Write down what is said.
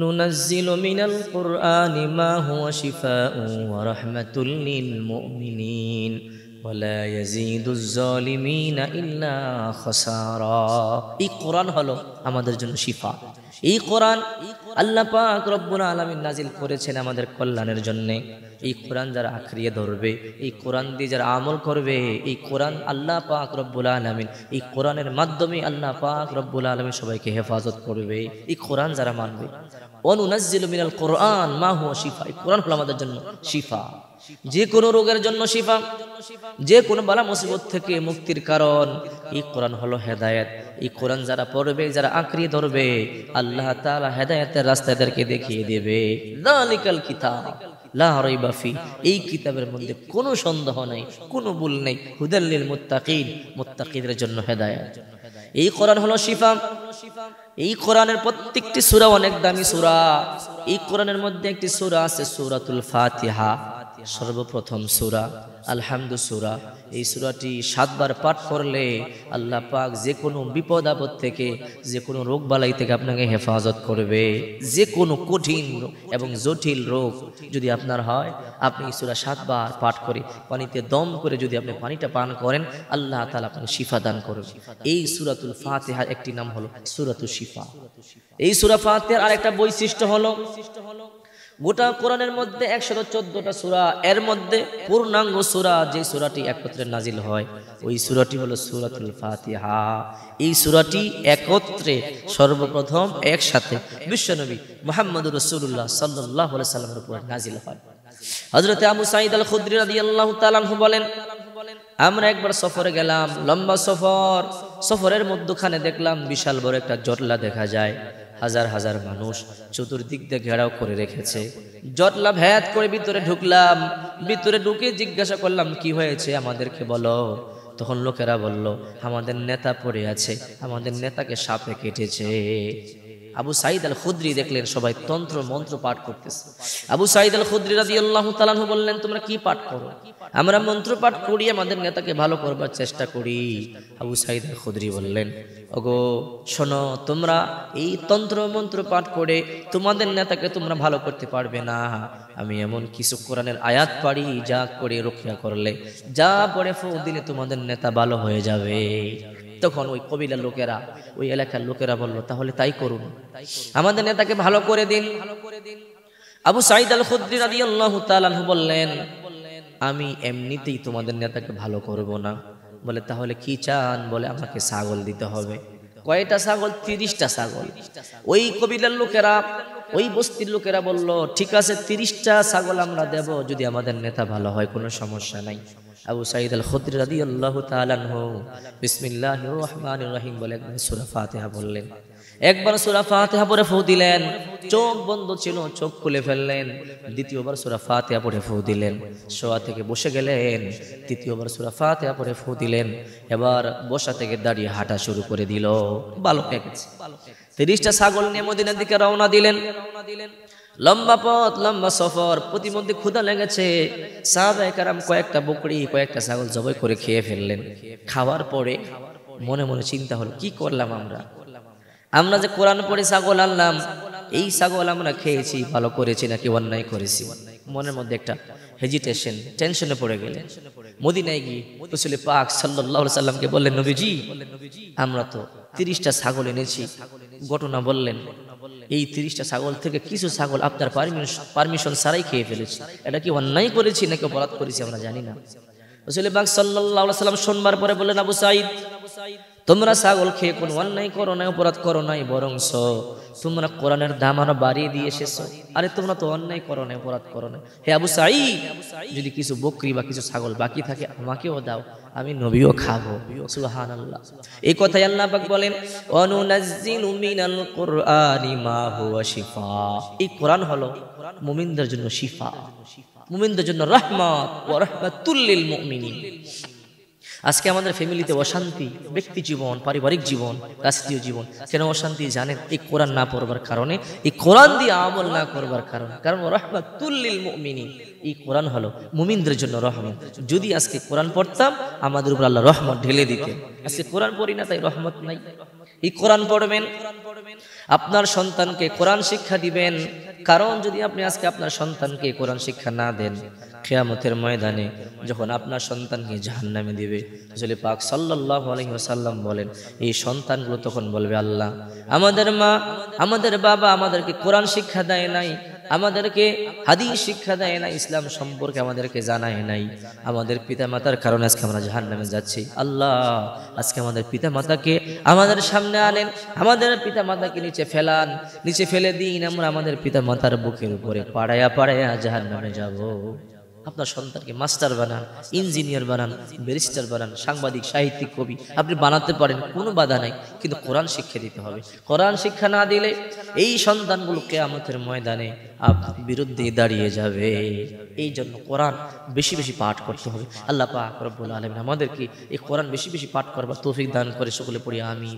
ننزل من القرآن ما هو شفاء ورحمة للمؤمنين ولا يزيد الظالمين إلا خسارا এই কোরআন হলো আমাদের জন্য শিফা এই কোরআন আল্লাহ পাক রব্বুল আলমিন নাজিল করেছেন আমাদের কল্যাণের জন্যে এই কোরআন যারা আখড়িয়ে ধরবে এই কোরআন দিয়ে যারা আমল করবে এই কোরআন আল্লাহ পাক রব্বুল আলমিন এই কোরআনের মাধ্যমে আল্লাহ পাক রব্বুল আলমিন সবাইকে হেফাজত করবে এই কোরআন যারা মানবে অনুনাজিল মিনাল কোরআন মা হুয়া শিফা এই কোরআন হলো আমাদের জন্য শিফা যে কোনো রোগের জন্য শিফা যে কোনো বালা মুসিবত থেকে মুক্তির কারণ এই কোরআন হলো হেদায়েত এই কোরআন যারা পড়বে যারা আঁকড়িয়ে ধরবে আল্লাহ তাআলা হেদায়েতের রাস্তা এদেরকে দেখিয়ে দেবে দালিকাল কিতাব বাফি এই কিতাবের মধ্যে কোনো সন্দেহ নেই কোনো ভুল নেই হুদাল্লিল মুত্তাকিন মুত্তাকিদের জন্য হেদায়েত এই কোরআন হলো শিফা এই কোরআনের প্রত্যেকটি সুরা অনেক দামি সুরা এই কোরআনের মধ্যে একটি সুরা আছে সুরাতুল ফাতিহা সর্বপ্রথম সুরা আলহামদু সুরা এই সুরাটি সাতবার পাঠ করলে আল্লাহ পাক যে কোনো বিপদ আপদ থেকে যে কোনো রোগ বালাই থেকে আপনাকে হেফাজত করবে যে কোনো কঠিন এবং জটিল রোগ যদি আপনার হয় আপনি এই সুরা সাতবার পাঠ করে পানিতে দম করে যদি আপনি পানিটা পান করেন আল্লাহ তালা আপনাকে শিফা দান করবে এই সুরাতুল ফাতেহার একটি নাম হলো সুরাতুল শিফা এই সুরা ফাতেহার আরেকটা বৈশিষ্ট্য হলো গোটা কোরআনের মধ্যে একশত চোদ্দটা সুরা এর মধ্যে পূর্ণাঙ্গ সুরা যে সুরাটি একত্রে নাজিল হয় ওই সুরাটি হলো সুরাতুল ফাতিহা এই সুরাটি একত্রে সর্বপ্রথম একসাথে বিশ্বনবী মোহাম্মদ রসুল্লাহ সাল্লাহ সাল্লামের উপর নাজিল হয় হজরতে আবু সাঈদ আল খুদ্রি রাজি আল্লাহ তালু বলেন আমরা একবার সফরে গেলাম লম্বা সফর সফরের মধ্যখানে দেখলাম বিশাল বড় একটা জটলা দেখা যায় হাজার হাজার মানুষ চতুর্দিক দিয়ে ঘেরাও করে রেখেছে জটলা ভ্যাত করে ভিতরে ঢুকলাম ভিতরে ঢুকে জিজ্ঞাসা করলাম কি হয়েছে আমাদেরকে বলো তখন লোকেরা বলল আমাদের নেতা পড়ে আছে আমাদের নেতাকে সাপে কেটেছে আবু সাইদ আল খুদ্রি দেখলেন সবাই তন্ত্র মন্ত্র পাঠ করতেছে আবু সাইদ আল খুদ্রি রাজি আল্লাহ তালানহু বললেন তোমরা কি পাঠ করো আমরা মন্ত্র পাঠ করি আমাদের নেতাকে ভালো করবার চেষ্টা করি আবু সাইদ আল খুদ্রি বললেন ওগো শোনো তোমরা এই তন্ত্র মন্ত্র পাঠ করে তোমাদের নেতাকে তোমরা ভালো করতে পারবে না আমি এমন কিছু কোরআনের আয়াত পারি যা করে রক্ষা করলে যা পরে ফো দিলে তোমাদের নেতা ভালো হয়ে যাবে তখন ওই কবিলার লোকেরা ওই এলাকার লোকেরা বলল তাহলে তাই করুন আমাদের নেতাকে ভালো করে দিন আবু সাইদ আল খুদ্দি রাদিয়াল্লাহু তাআলা বললেন আমি এমনিতেই তোমাদের নেতাকে ভালো করব না বলে তাহলে কি চান বলে আমাকে ছাগল দিতে হবে কয়টা ছাগল তিরিশটা ছাগল ওই কবিলার লোকেরা ওই বস্তির লোকেরা বলল ঠিক আছে তিরিশটা ছাগল আমরা দেব যদি আমাদের নেতা ভালো হয় কোনো সমস্যা নাই আবু সাইদ আল খুদ্ রাদি আল্লাহ তালানহ বিসমিল্লাহ রহমান রহিম বলে একবার সুরা ফাতেহা বললেন একবার সুরা ফাতেহা পরে ফু দিলেন চোখ বন্ধ ছিল চোখ খুলে ফেললেন দ্বিতীয়বার সুরা ফাতেহা পরে ফু দিলেন শোয়া থেকে বসে গেলেন তৃতীয়বার সুরা ফাতেহা পরে ফু দিলেন এবার বসা থেকে দাঁড়িয়ে হাঁটা শুরু করে দিল বালক তিরিশটা ছাগল নিয়ে মদিনার দিকে রওনা দিলেন রওনা দিলেন লম্বা পথ লম্বা সফর প্রতিমধ্যে ক্ষুধা লেগেছে সাহাবায় কারাম কয়েকটা বকরি কয়েকটা ছাগল জবাই করে খেয়ে ফেললেন খাওয়ার পরে মনে মনে চিন্তা হলো কি করলাম আমরা আমরা যে কোরআন পরে ছাগল আনলাম এই ছাগল আমরা খেয়েছি ভালো করেছি নাকি অন্যায় করেছি মনের মধ্যে একটা হেজিটেশন টেনশনে পড়ে গেলেন নাই গিয়ে পাক সাল্লাহ সাল্লামকে বললেন নবীজি আমরা তো তিরিশটা ছাগল এনেছি ঘটনা বললেন এই তিরিশটা ছাগল থেকে কিছু ছাগল আপনার পারমিশন ছাড়াই খেয়ে ফেলেছে এটা কি অন্যায় করেছি নাকি অপরাধ করেছি আমরা জানি না রসুল সাল্লাম সোমবার পরে বললেন আবু সাইদ তোমরা ছাগল খেয়ে কোনো অন্যায় করো না অপরাধ করো নাই বরংস তোমরা কোরআনের দাম আরো বাড়িয়ে দিয়ে এসেছো আরে তোমরা তো অন্যায় করো না অপরাধ করো না হে আবু সাই যদি কিছু বকরি বা কিছু ছাগল বাকি থাকে আমাকেও দাও আমি নবীও খাবো সুহান আল্লাহ এই কথাই আল্লাহ পাক বলেন অনুনাজ্জিল মিনাল কোরআনি মা হুয়া শিফা এই কোরআন হলো মুমিনদের জন্য শিফা মুমিনদের জন্য রহমত ওয়া রাহমাতুল মুমিনিন আজকে আমাদের ফ্যামিলিতে অশান্তি ব্যক্তি জীবন পারিবারিক জীবন রাষ্ট্রীয় জীবন কেন অশান্তি জানেন এই কোরআন না পড়বার কারণে এই কোরআন দিয়ে আমল না করবার কারণে কারণ রহমাতুল্লিল মুমিনী এই কোরআন হলো মুমিনদের জন্য রহমত যদি আজকে কোরআন পড়তাম আমাদের উপর আল্লাহ রহমত ঢেলে দিতেন আজকে কোরআন পড়ি না তাই রহমত নাই এই কোরআন পড়বেন আপনার সন্তানকে কোরআন শিক্ষা দিবেন কারণ যদি আপনি আজকে আপনার সন্তানকে কোরআন শিক্ষা না দেন খেয়ামতের ময়দানে যখন আপনার সন্তানকে জাহান্নামে দিবে আসলে পাক সাল্লাহ আলহিহাসাল্লাম বলেন এই সন্তানগুলো তখন বলবে আল্লাহ আমাদের মা আমাদের বাবা আমাদেরকে কোরআন শিক্ষা দেয় নাই আমাদেরকে হাদিস শিক্ষা দেয় না ইসলাম সম্পর্কে আমাদেরকে জানায় নাই আমাদের পিতা মাতার কারণে আজকে আমরা জাহান নামে যাচ্ছি আল্লাহ আজকে আমাদের পিতা মাতাকে আমাদের সামনে আনেন আমাদের পিতা মাতাকে নিচে ফেলান নিচে ফেলে দিন আমরা আমাদের পিতা মাতার বুকের উপরে পাড়ায়া পাড়ায়া জাহান নামে যাবো আপনার সন্তানকে মাস্টার বানান ইঞ্জিনিয়ার বানান ব্যারিস্টার বানান সাংবাদিক সাহিত্যিক কবি আপনি বানাতে পারেন কোনো বাধা নাই কিন্তু কোরআন শিক্ষা দিতে হবে কোরআন শিক্ষা না দিলে এই সন্তানগুলোকে আমাদের ময়দানে আপনার বিরুদ্ধে দাঁড়িয়ে যাবে এই জন্য কোরআন বেশি বেশি পাঠ করতে হবে আল্লাহ পাক রব্বুল আলমিন আমাদেরকে এই কোরআন বেশি বেশি পাঠ করবার তৌফিক দান করে সকলে পড়ি আমি